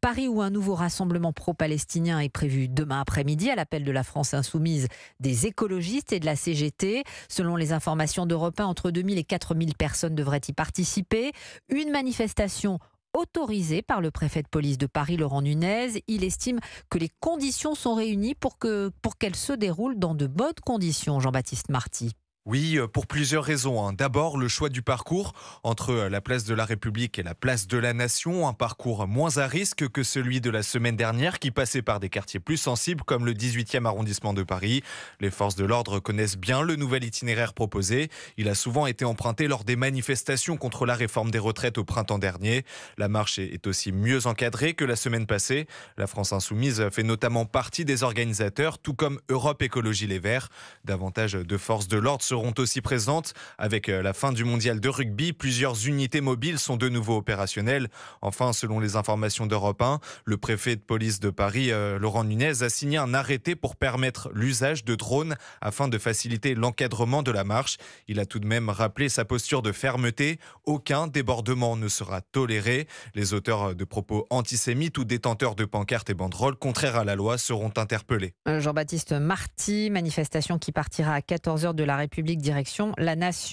Paris où un nouveau rassemblement pro-palestinien est prévu demain après-midi à l'appel de la France insoumise, des écologistes et de la CGT. Selon les informations d'Europe entre 2000 et 4000 personnes devraient y participer. Une manifestation autorisée par le préfet de police de Paris, Laurent Nunez. Il estime que les conditions sont réunies pour qu'elle pour se déroule dans de bonnes conditions, Jean-Baptiste Marty. Oui, euh, pour plusieurs raisons. Hein. D'abord, le choix du parcours entre euh, la place de la République et la place de la Nation, un parcours moins à risque que celui de la semaine dernière qui passait par des quartiers plus sensibles comme le 18e arrondissement de Paris. Les forces de l'ordre connaissent bien le nouvel itinéraire proposé. Il a souvent été emprunté lors des manifestations contre la réforme des retraites au printemps dernier. La marche est aussi mieux encadrée que la semaine passée. La France insoumise fait notamment partie des organisateurs, tout comme Europe Écologie Les Verts. Davantage de forces de l'ordre seront aussi présentes. Avec euh, la fin du mondial de rugby, plusieurs unités mobiles sont de nouveau opérationnelles. Enfin, selon les informations d'Europe 1, le préfet de police de Paris, euh, Laurent Nunez, a signé un arrêté pour permettre l'usage de drones afin de faciliter l'encadrement de la marche. Il a tout de même rappelé sa posture de fermeté. Aucun débordement ne sera toléré. Les auteurs euh, de propos antisémites ou détenteurs de pancartes et banderoles contraires à la loi seront interpellés. Jean-Baptiste Marty, manifestation qui partira à 14h de la République direction la nation.